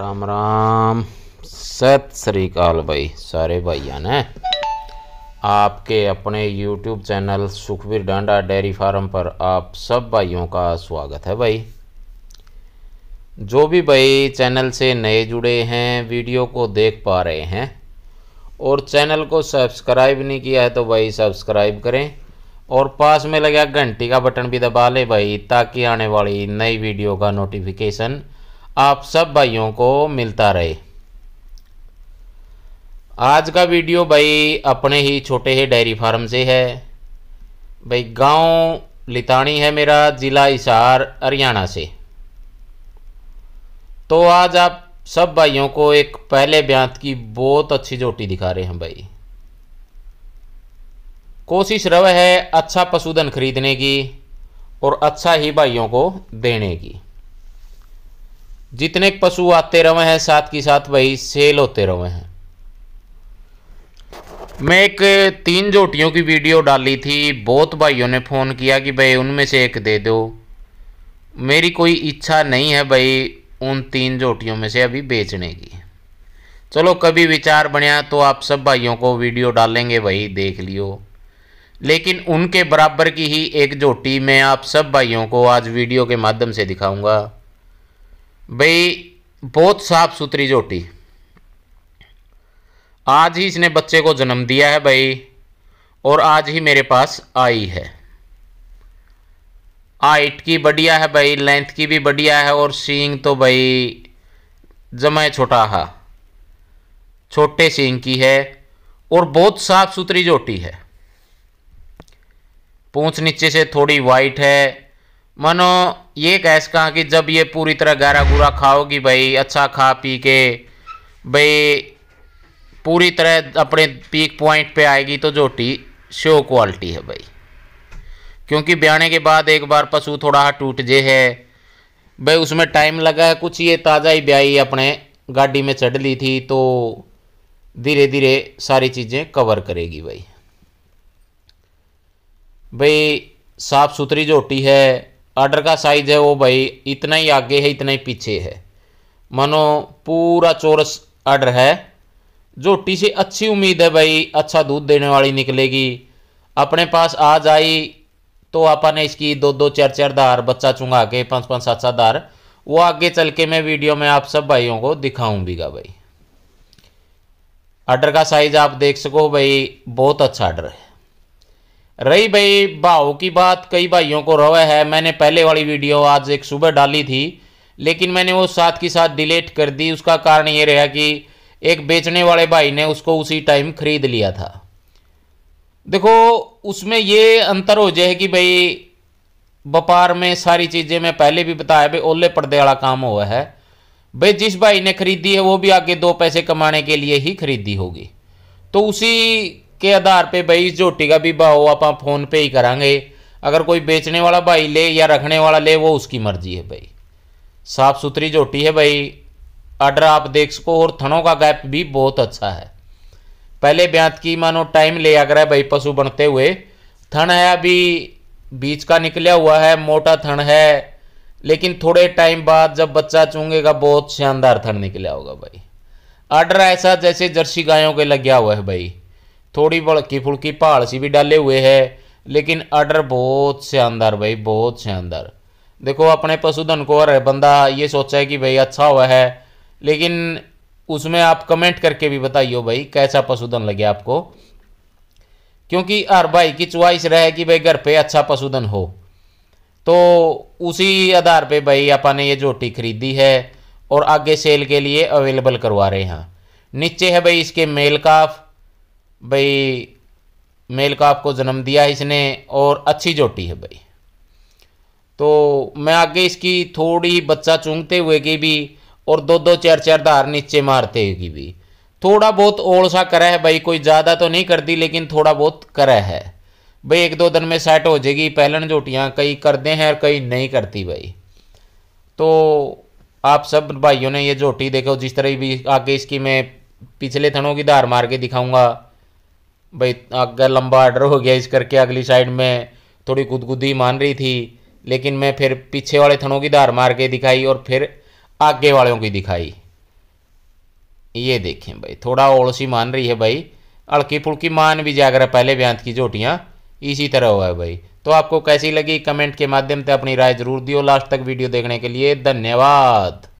राम राम सत श्रीकाल भाई सारे भाइया ने आपके अपने YouTube channel Sukhbir Danda dairy farm पर आप सब भाइयों का स्वागत है भाई जो भी भाई चैनल से नए जुड़े हैं वीडियो को देख पा रहे हैं और चैनल को सब्सक्राइब नहीं किया है तो भाई सब्सक्राइब करें और पास में लगे घंटी का बटन भी दबा ले भाई ताकि आने वाली नई वीडियो का नोटिफिकेशन आप सब भाइयों को मिलता रहे आज का वीडियो भाई अपने ही छोटे ही डेयरी फार्म से है भाई गांव लितानी है मेरा ज़िला इशार हरियाणा से तो आज आप सब भाइयों को एक पहले ब्यांत की बहुत अच्छी जोटी दिखा रहे हैं भाई कोशिश रव है अच्छा पशुधन खरीदने की और अच्छा ही भाइयों को देने की जितने पशु आते रहे हैं साथ की साथ वही सेल होते रहे हैं मैं एक तीन जोटियों की वीडियो डाली थी बहुत भाइयों ने फ़ोन किया कि भाई उनमें से एक दे दो मेरी कोई इच्छा नहीं है भाई उन तीन जोटियों में से अभी बेचने की चलो कभी विचार बनया तो आप सब भाइयों को वीडियो डालेंगे वही देख लियो लेकिन उनके बराबर की ही एक जोटी मैं आप सब भाइयों को आज वीडियो के माध्यम से दिखाऊंगा भाई बहुत साफ सुथरी जोटी आज ही इसने बच्चे को जन्म दिया है भाई और आज ही मेरे पास आई है हाइट की बढ़िया है भाई लेंथ की भी बढ़िया है और सींग तो भाई जमा छोटा हा छोटे सींग की है और बहुत साफ सुथरी जोटी है पूंछ नीचे से थोड़ी वाइट है मानो ये कैश कहा कि जब ये पूरी तरह गहरा गुरा खाओगी भाई अच्छा खा पी के भाई पूरी तरह अपने पीक पॉइंट पे आएगी तो टी शो क्वालिटी है भाई क्योंकि ब्याने के बाद एक बार पशु थोड़ा टूट जे है भाई उसमें टाइम लगा है कुछ ये ताज़ा ही ब्याई अपने गाड़ी में चढ़ ली थी तो धीरे धीरे सारी चीज़ें कवर करेगी भाई भाई साफ़ सुथरी जोटी है आर्डर का साइज है वो भाई इतना ही आगे है इतना ही पीछे है मानो पूरा चौरस आर्डर है जोटी से अच्छी उम्मीद है भाई अच्छा दूध देने वाली निकलेगी अपने पास आ जाई तो आपा ने इसकी दो दो चार चार धार बच्चा चुंगा के पाँच पाँच सात सात दार वो आगे चल के मैं वीडियो में आप सब भाइयों को का भाई आर्डर का साइज आप देख सको भाई बहुत अच्छा आर्डर है रही भाई भाव की बात कई भाइयों को रवे है मैंने पहले वाली वीडियो आज एक सुबह डाली थी लेकिन मैंने वो साथ के साथ डिलीट कर दी उसका कारण ये रहा कि एक बेचने वाले भाई ने उसको उसी टाइम खरीद लिया था देखो उसमें ये अंतर हो जाए कि भाई व्यापार में सारी चीज़ें मैं पहले भी बताया भाई ओले पर्दे वाला काम हुआ है भाई जिस भाई ने खरीदी है वो भी आगे दो पैसे कमाने के लिए ही खरीदी होगी तो उसी के आधार पे भाई इस झोटी का भी भाव आप फोन पे ही करांगे अगर कोई बेचने वाला भाई ले या रखने वाला ले वो उसकी मर्जी है भाई साफ सुथरी झोटी है भाई आर्डर आप देख सको और थनों का गैप भी बहुत अच्छा है पहले ब्यांत की मानो टाइम ले आ है भाई पशु बनते हुए थन है अभी बीच का निकला हुआ है मोटा थन है लेकिन थोड़े टाइम बाद जब बच्चा चूंगेगा बहुत शानदार थन निकला होगा भाई आर्डर ऐसा जैसे जर्सी गायों के लग गया हुआ है भाई थोड़ी बड़की फुल्की पहाड़ सी भी डाले हुए है लेकिन आर्डर बहुत शानदार भाई बहुत शानदार देखो अपने पशुधन को हर बंदा ये सोचा है कि भाई अच्छा हुआ है लेकिन उसमें आप कमेंट करके भी बताइए भाई कैसा पशुधन लगे आपको क्योंकि हर भाई की च्वाइस रहे कि भाई घर पे अच्छा पशुधन हो तो उसी आधार पे भाई आपने ये जोटी खरीदी है और आगे सेल के लिए अवेलेबल करवा रहे हैं नीचे है भाई इसके मेल काफ़ भाई मेल का आपको जन्म दिया है इसने और अच्छी जोटी है भाई तो मैं आगे इसकी थोड़ी बच्चा चूंगते हुए की भी और दो दो चार चार धार नीचे मारते हुए की भी थोड़ा बहुत सा करे है भाई कोई ज़्यादा तो नहीं कर दी लेकिन थोड़ा बहुत करे है भाई एक दो दिन में सेट हो जाएगी पहलन जोटियाँ कई करते हैं और कई नहीं करती भाई तो आप सब भाइयों ने ये जोटी देखो जिस तरह भी आगे इसकी मैं पिछले थनों की धार मार के दिखाऊंगा भाई आगे लंबा ऑर्डर हो गया इस करके अगली साइड में थोड़ी गुदगुदी मान रही थी लेकिन मैं फिर पीछे वाले थनों की धार मार के दिखाई और फिर आगे वालों की दिखाई ये देखें भाई थोड़ा ओलसी मान रही है भाई अड़की पुड़की मान भी जाकर पहले व्यांत की झोटियाँ इसी तरह हुआ है भाई तो आपको कैसी लगी कमेंट के माध्यम से अपनी राय जरूर दियो लास्ट तक वीडियो देखने के लिए धन्यवाद